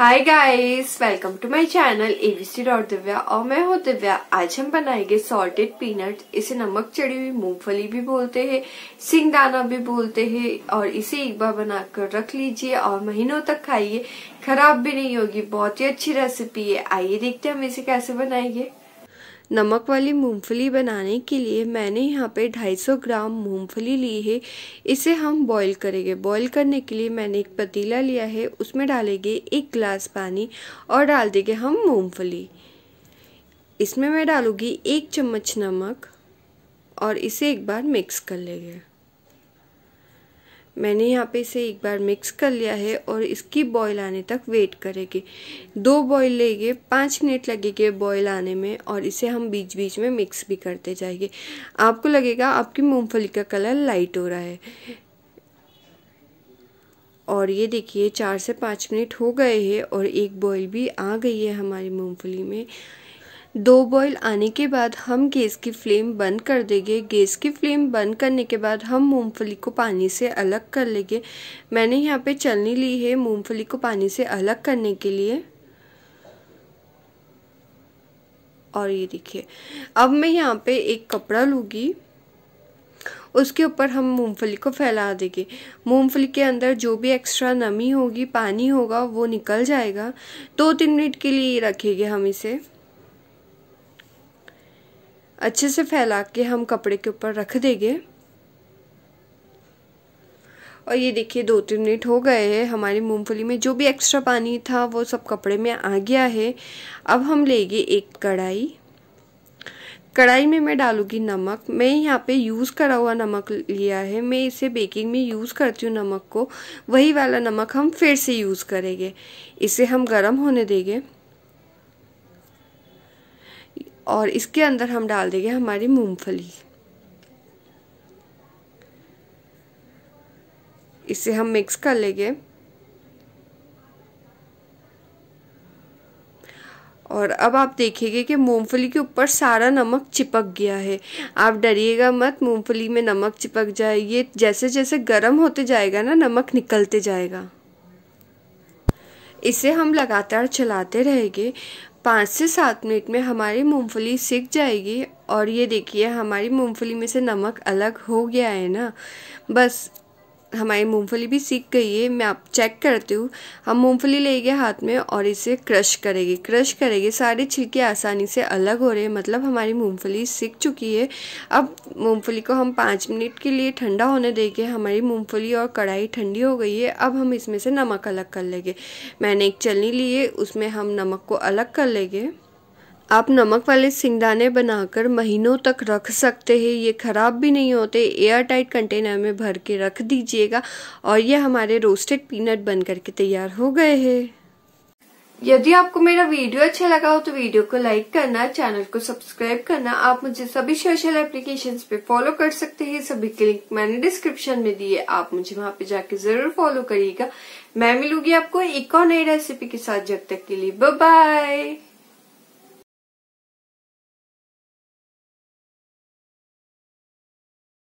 hi guys welcome to my channel AVC dot Divya और मैं हूँ दिव्या आज हम बनाएंगे सॉल्टेड पीनट इसे नमक चढ़ी हुई मूंगफली भी बोलते हैं सिंगदाना भी बोलते हैं और इसे एक बार बनाकर रख लीजिए और महीनों तक खाइए खराब भी नहीं होगी बहुत ही अच्छी रेसिपी है आइए देखते हैं हम इसे कैसे बनाएंगे नमक वाली मूंगफली बनाने के लिए मैंने यहाँ पे 250 ग्राम मूंगफली ली है इसे हम बॉईल करेंगे बॉईल करने के लिए मैंने एक पतीला लिया है उसमें डालेंगे एक गिलास पानी और डाल देंगे हम मूंगफली इसमें मैं डालूँगी एक चम्मच नमक और इसे एक बार मिक्स कर लेंगे मैंने यहाँ पे इसे एक बार मिक्स कर लिया है और इसकी बॉईल आने तक वेट करेंगे दो बॉईल लेंगे पाँच मिनट लगेंगे बॉईल आने में और इसे हम बीच बीच में मिक्स भी करते जाएंगे आपको लगेगा आपकी मूंगफली का कलर लाइट हो रहा है और ये देखिए चार से पाँच मिनट हो गए हैं और एक बॉईल भी आ गई है हमारी मूँगफली में दो बॉईल आने के बाद हम गैस की फ्लेम बंद कर देंगे गैस की फ्लेम बंद करने के बाद हम मूंगफली को पानी से अलग कर लेंगे मैंने यहाँ पे चलनी ली है मूंगफली को पानी से अलग करने के लिए और ये देखिए अब मैं यहाँ पे एक कपड़ा लूँगी उसके ऊपर हम मूंगफली को फैला देंगे मूंगफली के अंदर जो भी एक्स्ट्रा नमी होगी पानी होगा वो निकल जाएगा दो तीन मिनट के लिए रखेंगे हम इसे अच्छे से फैला के हम कपड़े के ऊपर रख देंगे और ये देखिए दो तीन मिनट हो गए हैं हमारी मूंगफली में जो भी एक्स्ट्रा पानी था वो सब कपड़े में आ गया है अब हम लेंगे एक कढ़ाई कढ़ाई में मैं डालूँगी नमक मैं यहाँ पे यूज़ करा हुआ नमक लिया है मैं इसे बेकिंग में यूज़ करती हूँ नमक को वही वाला नमक हम फिर से यूज़ करेंगे इसे हम गर्म होने देंगे और इसके अंदर हम डाल देंगे हमारी मूंगफली इसे हम मिक्स कर लेंगे और अब आप देखेंगे कि मूंगफली के ऊपर सारा नमक चिपक गया है आप डरिएगा मत मूंगफली में नमक चिपक जाए ये जैसे जैसे गर्म होते जाएगा ना नमक निकलते जाएगा इसे हम लगातार चलाते रहेंगे पाँच से सात मिनट में हमारी मूंगफली सीख जाएगी और ये देखिए हमारी मूंगफली में से नमक अलग हो गया है ना बस हमारी मूंगफली भी सीख गई है मैं आप चेक करती हूँ हम मूंगफली लेंगे हाथ में और इसे क्रश करेंगे क्रश करेंगे सारे छिलके आसानी से अलग हो रहे हैं मतलब हमारी मूंगफली सीख चुकी है अब मूंगफली को हम पाँच मिनट के लिए ठंडा होने देंगे हमारी मूंगफली और कढ़ाई ठंडी हो गई है अब हम इसमें से नमक अलग कर लेंगे मैंने एक चलनी ली है उसमें हम नमक को अलग कर लेंगे आप नमक वाले सिंगदाने बनाकर महीनों तक रख सकते हैं ये ख़राब भी नहीं होते एयर टाइट कंटेनर में भर के रख दीजिएगा और ये हमारे रोस्टेड पीनट बन करके तैयार हो गए हैं यदि आपको मेरा वीडियो अच्छा लगा हो तो वीडियो को लाइक करना चैनल को सब्सक्राइब करना आप मुझे सभी सोशल एप्लीकेशन पे फॉलो कर सकते हैं सभी के लिंक मैंने डिस्क्रिप्शन में दिए आप मुझे वहां पे जाके जरूर फॉलो करिएगा मैं मिलूंगी आपको एक और नई रेसिपी के साथ जब तक के लिए बाय